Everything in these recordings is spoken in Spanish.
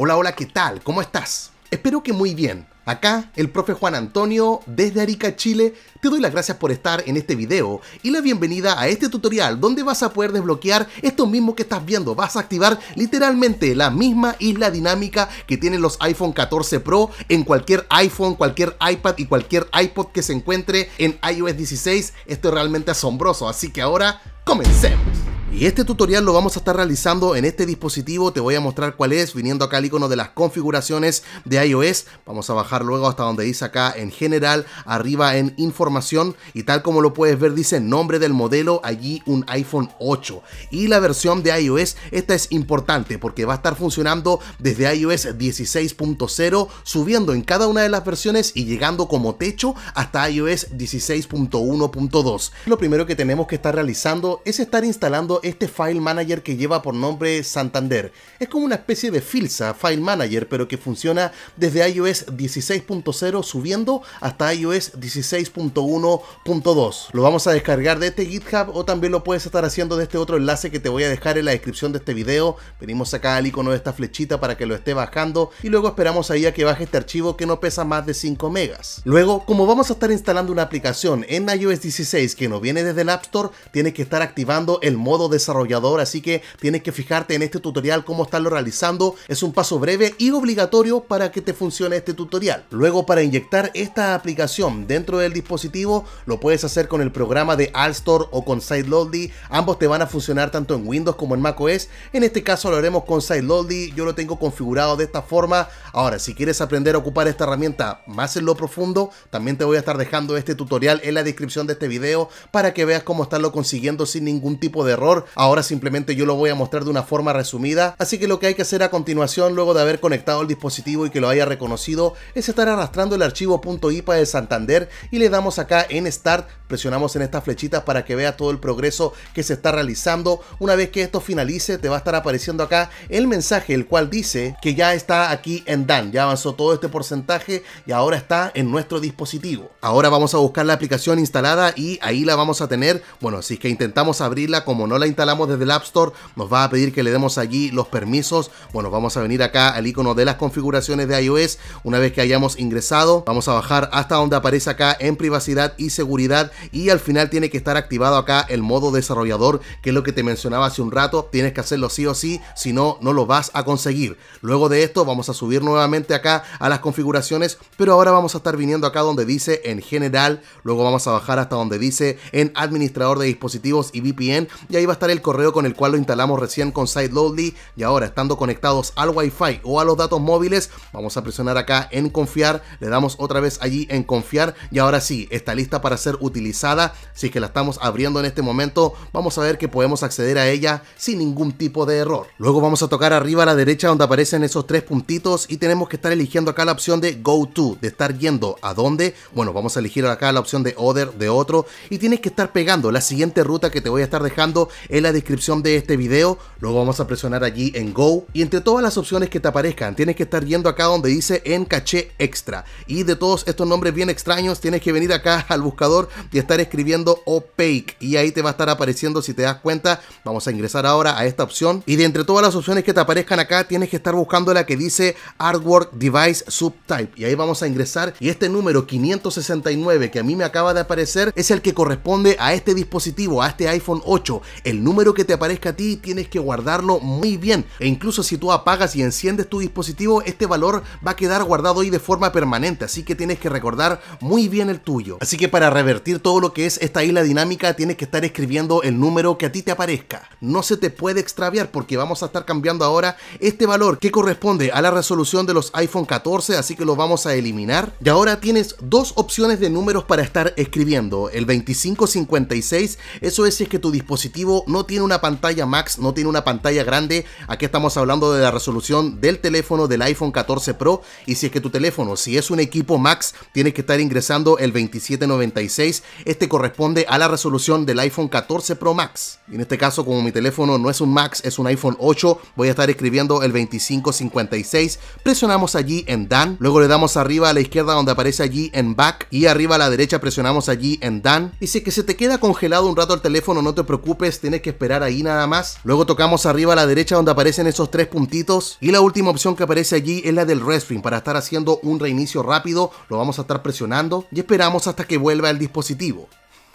Hola, hola, ¿qué tal? ¿Cómo estás? Espero que muy bien. Acá, el profe Juan Antonio, desde Arica, Chile, te doy las gracias por estar en este video y la bienvenida a este tutorial donde vas a poder desbloquear esto mismo que estás viendo. Vas a activar literalmente la misma isla dinámica que tienen los iPhone 14 Pro en cualquier iPhone, cualquier iPad y cualquier iPod que se encuentre en iOS 16. Esto es realmente asombroso, así que ahora, comencemos. Y este tutorial lo vamos a estar realizando en este dispositivo, te voy a mostrar cuál es, viniendo acá al icono de las configuraciones de iOS, vamos a bajar luego hasta donde dice acá en general, arriba en información y tal como lo puedes ver dice nombre del modelo, allí un iPhone 8 y la versión de iOS, esta es importante porque va a estar funcionando desde iOS 16.0, subiendo en cada una de las versiones y llegando como techo hasta iOS 16.1.2. Lo primero que tenemos que estar realizando es estar instalando este file manager que lleva por nombre Santander. Es como una especie de Filsa File Manager, pero que funciona desde iOS 16.0 subiendo hasta iOS 16.1.2. Lo vamos a descargar de este GitHub o también lo puedes estar haciendo de este otro enlace que te voy a dejar en la descripción de este video. Venimos acá al icono de esta flechita para que lo esté bajando y luego esperamos ahí a que baje este archivo que no pesa más de 5 megas. Luego, como vamos a estar instalando una aplicación en iOS 16 que no viene desde el App Store, tienes que estar activando el modo desarrollador, así que tienes que fijarte en este tutorial cómo estarlo realizando. Es un paso breve y obligatorio para que te funcione este tutorial. Luego para inyectar esta aplicación dentro del dispositivo lo puedes hacer con el programa de Store o con SiteLoadly. Ambos te van a funcionar tanto en Windows como en macOS. En este caso lo haremos con loadly Yo lo tengo configurado de esta forma. Ahora, si quieres aprender a ocupar esta herramienta más en lo profundo, también te voy a estar dejando este tutorial en la descripción de este video para que veas cómo estarlo consiguiendo sin ningún tipo de error ahora simplemente yo lo voy a mostrar de una forma resumida, así que lo que hay que hacer a continuación luego de haber conectado el dispositivo y que lo haya reconocido es estar arrastrando el archivo .ipa de Santander y le damos acá en Start, presionamos en estas flechitas para que vea todo el progreso que se está realizando, una vez que esto finalice te va a estar apareciendo acá el mensaje el cual dice que ya está aquí en DAN, ya avanzó todo este porcentaje y ahora está en nuestro dispositivo. Ahora vamos a buscar la aplicación instalada y ahí la vamos a tener, bueno si es que intentamos abrirla como no la instalamos desde el App Store, nos va a pedir que le demos allí los permisos. Bueno, vamos a venir acá al icono de las configuraciones de iOS. Una vez que hayamos ingresado, vamos a bajar hasta donde aparece acá en privacidad y seguridad y al final tiene que estar activado acá el modo desarrollador, que es lo que te mencionaba hace un rato. Tienes que hacerlo sí o sí, si no, no lo vas a conseguir. Luego de esto vamos a subir nuevamente acá a las configuraciones, pero ahora vamos a estar viniendo acá donde dice en general, luego vamos a bajar hasta donde dice en administrador de dispositivos y VPN y ahí estar el correo con el cual lo instalamos recién con Sideloadly y ahora estando conectados al WiFi fi o a los datos móviles, vamos a presionar acá en confiar, le damos otra vez allí en confiar y ahora sí, está lista para ser utilizada, si es que la estamos abriendo en este momento, vamos a ver que podemos acceder a ella sin ningún tipo de error. Luego vamos a tocar arriba a la derecha donde aparecen esos tres puntitos y tenemos que estar eligiendo acá la opción de Go To, de estar yendo a dónde, bueno, vamos a elegir acá la opción de Other, de otro, y tienes que estar pegando la siguiente ruta que te voy a estar dejando en la descripción de este video, lo vamos a presionar allí en Go y entre todas las opciones que te aparezcan, tienes que estar yendo acá donde dice en caché extra y de todos estos nombres bien extraños, tienes que venir acá al buscador y estar escribiendo opaque y ahí te va a estar apareciendo si te das cuenta, vamos a ingresar ahora a esta opción y de entre todas las opciones que te aparezcan acá, tienes que estar buscando la que dice artwork device subtype y ahí vamos a ingresar y este número 569 que a mí me acaba de aparecer es el que corresponde a este dispositivo, a este iPhone 8, el el número que te aparezca a ti tienes que guardarlo muy bien. E incluso si tú apagas y enciendes tu dispositivo, este valor va a quedar guardado ahí de forma permanente. Así que tienes que recordar muy bien el tuyo. Así que para revertir todo lo que es esta isla dinámica, tienes que estar escribiendo el número que a ti te aparezca. No se te puede extraviar porque vamos a estar cambiando ahora este valor que corresponde a la resolución de los iPhone 14, así que lo vamos a eliminar. Y ahora tienes dos opciones de números para estar escribiendo. El 2556, eso es si es que tu dispositivo no tiene una pantalla max, no tiene una pantalla grande. Aquí estamos hablando de la resolución del teléfono del iPhone 14 Pro. Y si es que tu teléfono, si es un equipo max, tienes que estar ingresando el 2796. Este corresponde a la resolución del iPhone 14 Pro Max. En este caso, como mi teléfono no es un max, es un iPhone 8, voy a estar escribiendo el 2556. Presionamos allí en Dan. Luego le damos arriba a la izquierda donde aparece allí en Back. Y arriba a la derecha presionamos allí en Dan. Y si que se te queda congelado un rato el teléfono, no te preocupes, tienes que esperar ahí nada más. Luego tocamos arriba a la derecha donde aparecen esos tres puntitos. Y la última opción que aparece allí es la del restring. para estar haciendo un reinicio rápido. Lo vamos a estar presionando y esperamos hasta que vuelva el dispositivo.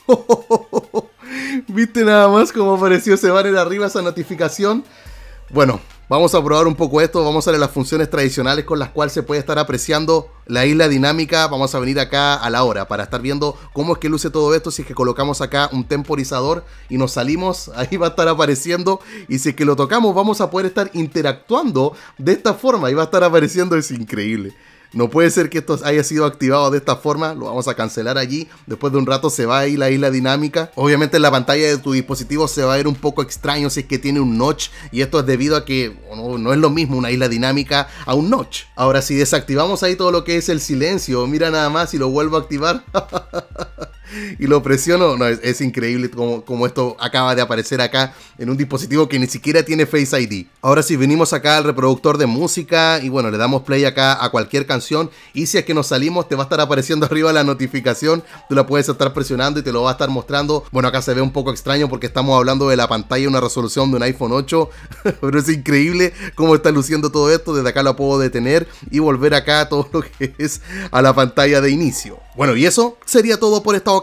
¿Viste nada más cómo apareció ese en arriba esa notificación? Bueno, Vamos a probar un poco esto, vamos a ver las funciones tradicionales con las cuales se puede estar apreciando la isla dinámica. Vamos a venir acá a la hora para estar viendo cómo es que luce todo esto. Si es que colocamos acá un temporizador y nos salimos, ahí va a estar apareciendo. Y si es que lo tocamos, vamos a poder estar interactuando de esta forma. Ahí va a estar apareciendo, es increíble. No puede ser que esto haya sido activado de esta forma, lo vamos a cancelar allí. Después de un rato se va a ir la isla dinámica. Obviamente la pantalla de tu dispositivo se va a ver un poco extraño si es que tiene un notch y esto es debido a que no, no es lo mismo una isla dinámica a un notch. Ahora si desactivamos ahí todo lo que es el silencio, mira nada más y lo vuelvo a activar. y lo presiono. No, es, increíble como, esto acaba de aparecer acá en un dispositivo que ni siquiera tiene Face ID. Ahora si, venimos acá al reproductor de música y bueno, le damos play acá a cualquier canción y si es que nos salimos te va a estar apareciendo arriba la notificación, tú la puedes estar presionando y te lo va a estar mostrando. Bueno, acá se ve un poco extraño porque estamos hablando de la pantalla, una resolución de un iPhone 8, pero es increíble cómo está luciendo todo esto. Desde acá lo puedo detener y volver acá a todo lo que es a la pantalla de inicio. Bueno, y eso sería todo por esta ocasión